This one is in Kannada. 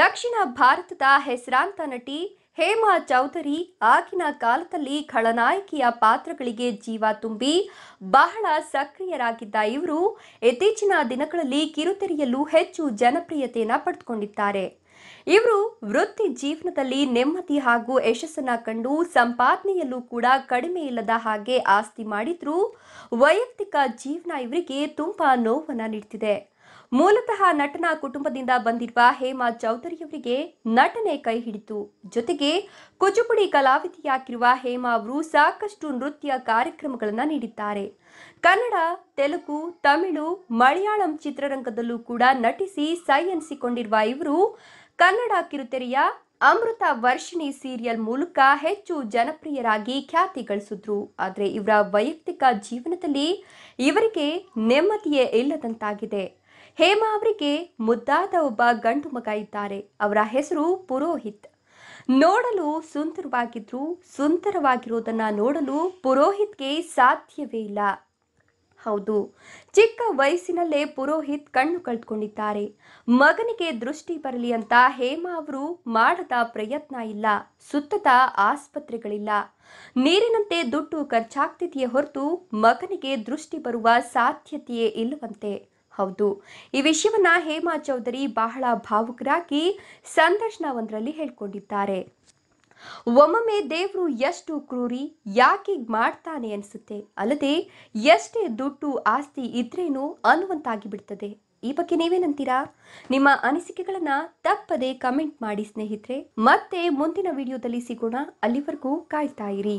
ದಕ್ಷಿಣ ಭಾರತದ ಹೆಸರಾಂತ ನಟಿ ಹೇಮಾ ಚೌಧರಿ ಆಗಿನ ಕಾಲದಲ್ಲಿ ಖಳನಾಯಕಿಯ ಪಾತ್ರಗಳಿಗೆ ಜೀವ ತುಂಬಿ ಬಹಳ ಸಕ್ರಿಯರಾಗಿದ್ದ ಇವರು ಇತ್ತೀಚಿನ ದಿನಗಳಲ್ಲಿ ಕಿರುತೆರೆಯಲ್ಲೂ ಹೆಚ್ಚು ಜನಪ್ರಿಯತೆಯನ್ನು ಪಡೆದುಕೊಂಡಿದ್ದಾರೆ ಇವರು ವೃತ್ತಿ ಜೀವನದಲ್ಲಿ ನೆಮ್ಮದಿ ಹಾಗೂ ಯಶಸ್ಸನ್ನ ಕಂಡು ಸಂಪಾದನೆಯಲ್ಲೂ ಕೂಡ ಕಡಿಮೆ ಇಲ್ಲದ ಹಾಗೆ ಆಸ್ತಿ ಮಾಡಿದ್ರು ವೈಯಕ್ತಿಕ ಜೀವನ ಇವರಿಗೆ ತುಂಬಾ ನೋವನ್ನು ನೀಡ್ತಿದೆ ಮೂಲತಃ ನಟನಾ ಕುಟುಂಬದಿಂದ ಬಂದಿರುವ ಹೇಮಾ ಚೌಧರಿಯವರಿಗೆ ನಟನೆ ಕೈ ಹಿಡಿತು ಜೊತೆಗೆ ಕುಚುಪುಡಿ ಕಲಾವಿದೆಯಾಗಿರುವ ಹೇಮಾ ಅವರು ಸಾಕಷ್ಟು ನೃತ್ಯ ಕಾರ್ಯಕ್ರಮಗಳನ್ನು ನೀಡಿದ್ದಾರೆ ಕನ್ನಡ ತೆಲುಗು ತಮಿಳು ಮಲಯಾಳಂ ಚಿತ್ರರಂಗದಲ್ಲೂ ಕೂಡ ನಟಿಸಿ ಸೈ ಎನಿಸಿಕೊಂಡಿರುವ ಇವರು ಕನ್ನಡ ಕಿರುತೆರೆಯ ಅಮೃತ ವರ್ಷಿಣಿ ಸೀರಿಯಲ್ ಮೂಲಕ ಹೆಚ್ಚು ಜನಪ್ರಿಯರಾಗಿ ಖ್ಯಾತಿ ಗಳಿಸಿದ್ರು ಆದರೆ ಇವರ ವೈಯಕ್ತಿಕ ಜೀವನದಲ್ಲಿ ಇವರಿಗೆ ನೆಮ್ಮದಿಯೇ ಇಲ್ಲದಂತಾಗಿದೆ ಹೇಮಾ ಅವರಿಗೆ ಮುದ್ದಾದ ಒಬ್ಬ ಗಂಡು ಮಗ ಇದ್ದಾರೆ ಅವರ ಹೆಸರು ಪುರೋಹಿತ್ ನೋಡಲು ಸುಂದರವಾಗಿದ್ರು ಸುಂದರವಾಗಿರುವುದನ್ನ ನೋಡಲು ಪುರೋಹಿತ್ಗೆ ಸಾಧ್ಯವೇ ಇಲ್ಲ ಹೌದು ಚಿಕ್ಕ ವಯಸ್ಸಿನಲ್ಲೇ ಪುರೋಹಿತ್ ಕಣ್ಣು ಕಳೆದುಕೊಂಡಿದ್ದಾರೆ ಮಗನಿಗೆ ದೃಷ್ಟಿ ಬರಲಿ ಅಂತ ಹೇಮಾ ಅವರು ಮಾಡದ ಪ್ರಯತ್ನ ಇಲ್ಲ ಸುತ್ತದ ಆಸ್ಪತ್ರೆಗಳಿಲ್ಲ ನೀರಿನಂತೆ ದುಡ್ಡು ಖರ್ಚಾಗ್ತಿದೆಯೇ ಹೊರತು ಮಗನಿಗೆ ದೃಷ್ಟಿ ಬರುವ ಸಾಧ್ಯತೆಯೇ ಇಲ್ಲವಂತೆ ಹೌದು ಈ ವಿಷಯವನ್ನ ಹೇಮಾ ಚೌಧರಿ ಬಹಳ ಭಾವುಕರಾಗಿ ಸಂದರ್ಶನವೊಂದರಲ್ಲಿ ಹೇಳ್ಕೊಂಡಿದ್ದಾರೆ ಒಮ್ಮೊಮ್ಮೆ ದೇವರು ಎಷ್ಟು ಕ್ರೂರಿ ಯಾಕೆ ಮಾಡ್ತಾನೆ ಅನಿಸುತ್ತೆ ಅಲ್ಲದೆ ಎಷ್ಟೇ ದುಡ್ಡು ಆಸ್ತಿ ಇದ್ರೇನು ಅನ್ನುವಂತಾಗಿ ಬಿಡ್ತದೆ ಈ ಬಗ್ಗೆ ನೀವೇನಂತೀರಾ ನಿಮ್ಮ ಅನಿಸಿಕೆಗಳನ್ನ ತಪ್ಪದೆ ಕಮೆಂಟ್ ಮಾಡಿ ಸ್ನೇಹಿತರೆ ಮತ್ತೆ ಮುಂದಿನ ವಿಡಿಯೋದಲ್ಲಿ ಸಿಗೋಣ ಅಲ್ಲಿವರೆಗೂ ಕಾಯ್ತಾ ಇರಿ